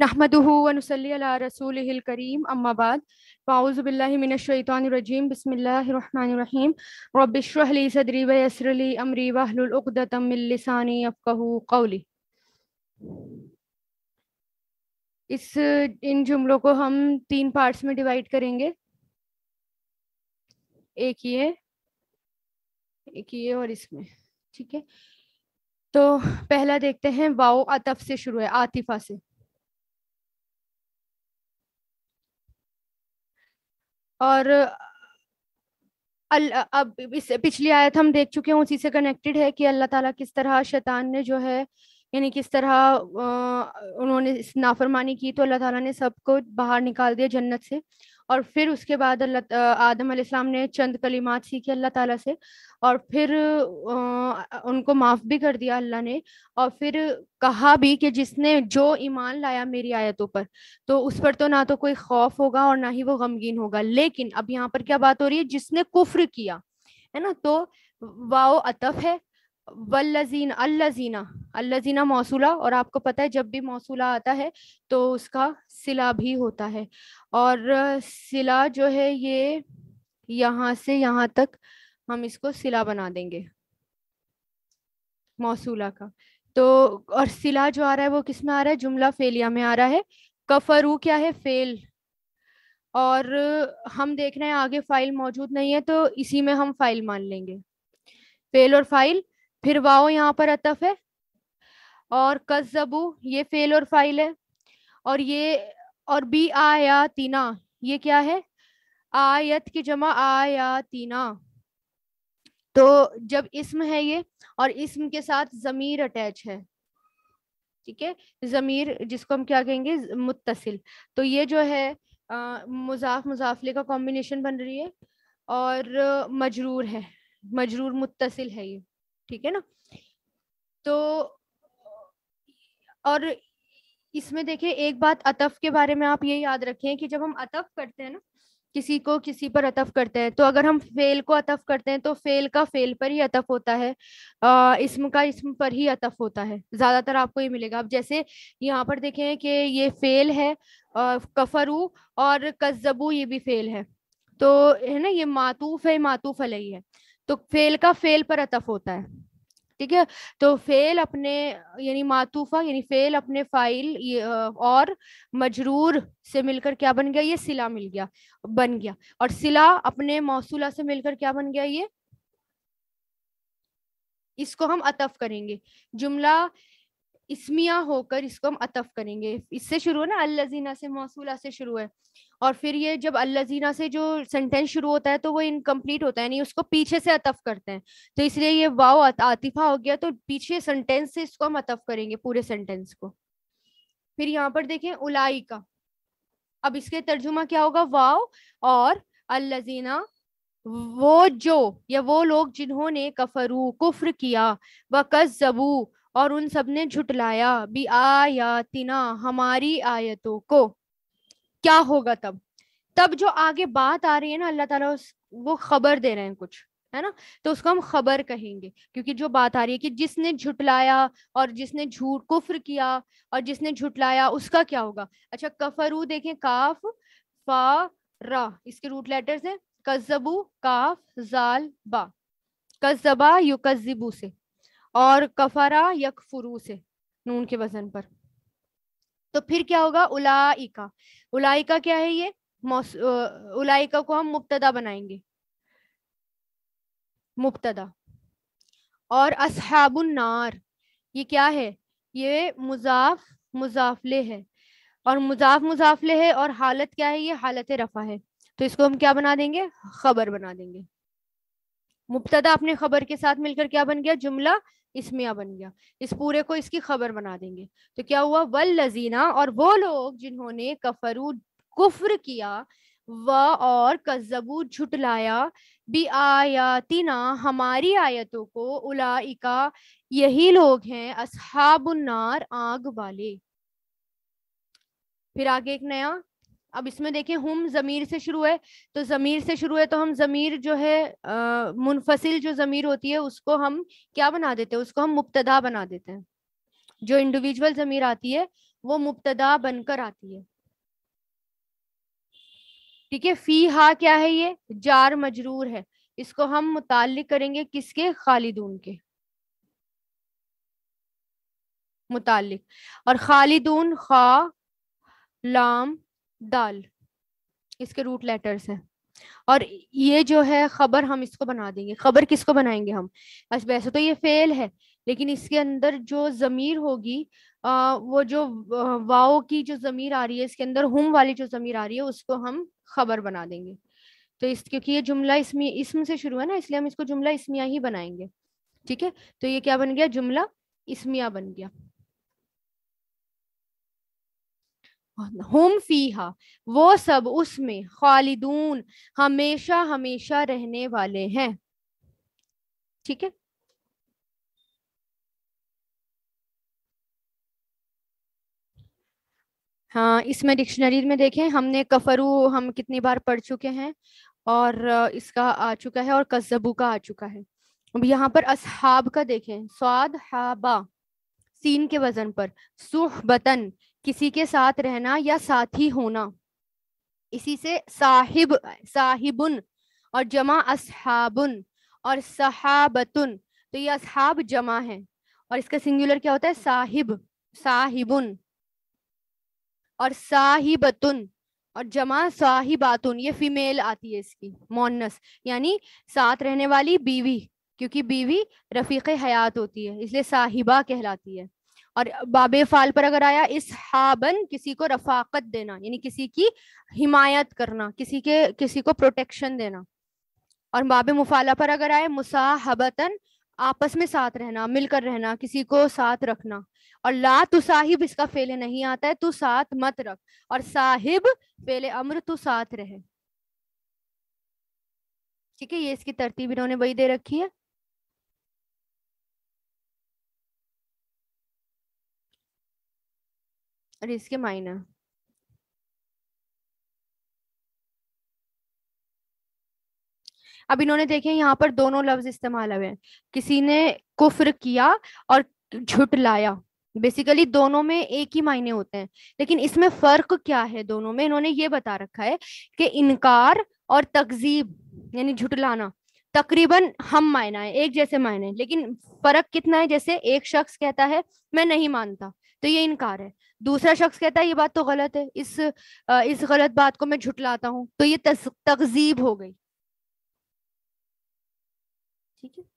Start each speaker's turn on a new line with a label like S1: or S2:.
S1: नहमदूनसली करीम अम्माबाद पाउज़बिल्लिमिनशैतरजीम बसमीम रबिशरली सदरी वसरली कौली इस इन जुमलों को हम तीन पार्ट्स में डिवाइड करेंगे एक ये एक ये और इसमें ठीक है तो पहला देखते हैं वाओ आतफ से शुरू है आतिफा से और अल, अब इस पिछली आयत हम देख चुके हैं उसी से कनेक्टेड है कि अल्लाह ताला किस तरह शैतान ने जो है यानी किस तरह उन्होंने नाफरमानी की तो अल्लाह ताला ने सबको बाहर निकाल दिया जन्नत से और फिर उसके बाद अल्लाह आदम अलैहिस्सलाम ने चंद कलिमात सीखे अल्लाह ताला से और फिर उनको माफ़ भी कर दिया अल्लाह ने और फिर कहा भी कि जिसने जो ईमान लाया मेरी आयतों पर तो उस पर तो ना तो कोई खौफ होगा और ना ही वो गमगीन होगा लेकिन अब यहाँ पर क्या बात हो रही है जिसने कुफ्र किया है ना तो वाओ अतफ है वल्लजीन अल्लजीना अल्लाजीना मौसूला और आपको पता है जब भी मौसूला आता है तो उसका सिला भी होता है और सिला जो है ये यहाँ से यहाँ तक हम इसको सिला बना देंगे मौसूला का तो और सिला जो आ रहा है वो किस में आ रहा है जुमला फेलिया में आ रहा है कफरू क्या है फेल और हम देख रहे हैं आगे फाइल मौजूद नहीं है तो इसी में हम फाइल मान लेंगे फेल और फाइल फिर वाओ यहाँ पर अतफ है और जबू ये फेल और फाइल है और ये और बी आया तीना ये क्या है आयत की जमा आया तीना तो जब इसम है ये और इसम के साथ जमीर अटैच है ठीक है जमीर जिसको हम क्या कहेंगे मुतसिल तो ये जो है मुजाफ मुजाफले का कॉम्बिनेशन बन रही है और मजरूर है मजरूर मुतसिल है ये ठीक है ना तो और इसमें देखिए एक बात अतफ के बारे में आप ये याद रखें कि जब हम अतफ करते हैं ना किसी को किसी पर अतफ करते हैं तो अगर हम फेल को अतफ करते हैं तो फेल का फेल पर ही अतफ होता है आ, इसम का इसम पर ही अतफ होता है ज्यादातर आपको ये मिलेगा अब जैसे यहाँ पर देखें कि ये फेल है कफरू और कज्जबू ये भी फेल है तो है ना ये मातूफ है मातूफ अलही है तो फेल का फेल पर अतफ होता है ठीक है तो फेल अपने यानी मातूफा यानी फेल अपने फाइल और मजरूर से मिलकर क्या बन गया ये सिला मिल गया बन गया और सिला अपने मौसूला से मिलकर क्या बन गया ये इसको हम अतफ करेंगे जुमला इसमिया होकर इसको हम अतफ करेंगे इससे शुरू है ना अल्लाजीना से मौसूला से शुरू है और फिर ये जब अल्लाजीना से जो सेंटेंस शुरू होता है तो वो इनकम्प्लीट होता है नहीं उसको पीछे से अतफ करते हैं तो इसलिए ये वाव आतिफा हो गया तो पीछे सेंटेंस से इसको हम अतफ करेंगे पूरे सेंटेंस को फिर यहाँ पर देखें उलाई का अब इसके तर्जुमा क्या होगा वाव और अल्लाजीना वो जो या वो लोग जिन्होंने कफरू कुफ्र किया व जबू और उन सब ने झुटलाया भी आयातिना हमारी आयतों को क्या होगा तब तब जो आगे बात आ रही है ना अल्लाह ताला उस वो खबर दे रहे हैं कुछ है ना तो उसको हम खबर कहेंगे क्योंकि जो बात आ रही है कि जिसने झुटलाया और जिसने झूठ कुफर किया और जिसने झुटलाया उसका क्या होगा अच्छा कफरू देखें काफ फा रा इसके रूट लेटर्स हैं कजबू काफ जाल बा कजबा यु कजिबू से और कफरा यकफुरू से नून के वजन पर तो फिर क्या होगा उलाइका उलाइका क्या है ये उलाइका को हम मुबतदा बनाएंगे मुबतदा और नार ये क्या है ये मुजाफ मुजाफले है और मुजाफ मुजाफले है और हालत क्या है ये हालत रफा है तो इसको हम क्या बना देंगे खबर बना देंगे मुबतदा अपने खबर के साथ मिलकर क्या बन गया जुमला इसमिया बन गया इस पूरे को इसकी खबर बना देंगे तो क्या हुआ वल लजीना और वो लोग जिन्होंने कफरू कुफर किया व और कजबू झुटलाया भी आयातिना हमारी आयतों को उलाइका यही लोग हैं असहाबुन्नार आग वाले फिर आगे एक नया अब इसमें देखें हम ज़मीर से शुरू है तो ज़मीर से शुरू है तो हम ज़मीर जो है आ, मुनफसिल जो ज़मीर होती है उसको हम क्या बना देते हैं उसको हम मुबतदा बना देते हैं जो इंडिविजुअल ज़मीर आती है वो मुबतदा बनकर आती है ठीक है फी हा क्या है ये जार मजरूर है इसको हम मुतल करेंगे किसके खालिदून के मुतालिक और खालिदून खा लाम दाल इसके रूट लेटर्स हैं और ये जो है खबर हम इसको बना देंगे खबर किसको बनाएंगे हम अच्छा वैसे तो ये फेल है लेकिन इसके अंदर जो ज़मीर होगी आ, वो जो वाओ की जो ज़मीर आ रही है इसके अंदर हुम वाली जो ज़मीर आ रही है उसको हम खबर बना देंगे तो इस क्योंकि ये जुमला इसमें इसम से शुरू है ना इसलिए हम इसको जुमला इसमिया ही बनाएंगे ठीक है तो ये क्या बन गया जुमला इसमिया बन गया हम फीहा वो सब उसमें खालिदून हमेशा हमेशा रहने वाले हैं ठीक है हाँ इसमें डिक्शनरी में देखें हमने कफरू हम कितनी बार पढ़ चुके हैं और इसका आ चुका है और कस्बू का आ चुका है अब यहाँ पर असहाब का देखें स्वाद हाबा सीन के वजन पर सुहबतन किसी के साथ रहना या साथी होना इसी से साहिब साहिबुन और जमा असहाबुन और सहाबतुन तो ये असहाब जमा है और इसका सिंगुलर क्या होता है साहिब साहिबुन और साहिबतुन और जमा साहिबातुन ये फीमेल आती है इसकी मोनस यानी साथ रहने वाली बीवी क्योंकि बीवी रफीक हयात होती है इसलिए साहिबा कहलाती है और बाबे फाल पर अगर आया इस हाबन किसी को रफाकत देना यानी किसी की हिमायत करना किसी के किसी को प्रोटेक्शन देना और बाबे मुफाला पर अगर आए मुसाहबतन आपस में साथ रहना मिलकर रहना किसी को साथ रखना और ला तो साहिब इसका फेले नहीं आता है तू साथ मत रख और साहिब फेले अम्र तू साथ रहे ठीक है ये इसकी तरतीब इन्होंने वही दे रखी है और इसके माइनर अब इन्होंने देखे यहाँ पर दोनों लफ्ज इस्तेमाल हुए हैं किसी ने कुफ्र किया और झुटलाया बेसिकली दोनों में एक ही मायने होते हैं लेकिन इसमें फर्क क्या है दोनों में इन्होंने ये बता रखा है कि इनकार और तकजीब यानी झुटलाना तकरीबन हम मायना है एक जैसे मायने लेकिन फर्क कितना है जैसे एक शख्स कहता है मैं नहीं मानता तो ये इनकार है दूसरा शख्स कहता है ये बात तो गलत है इस इस गलत बात को मैं झुटलाता हूं तो ये तकजीब हो गई ठीक है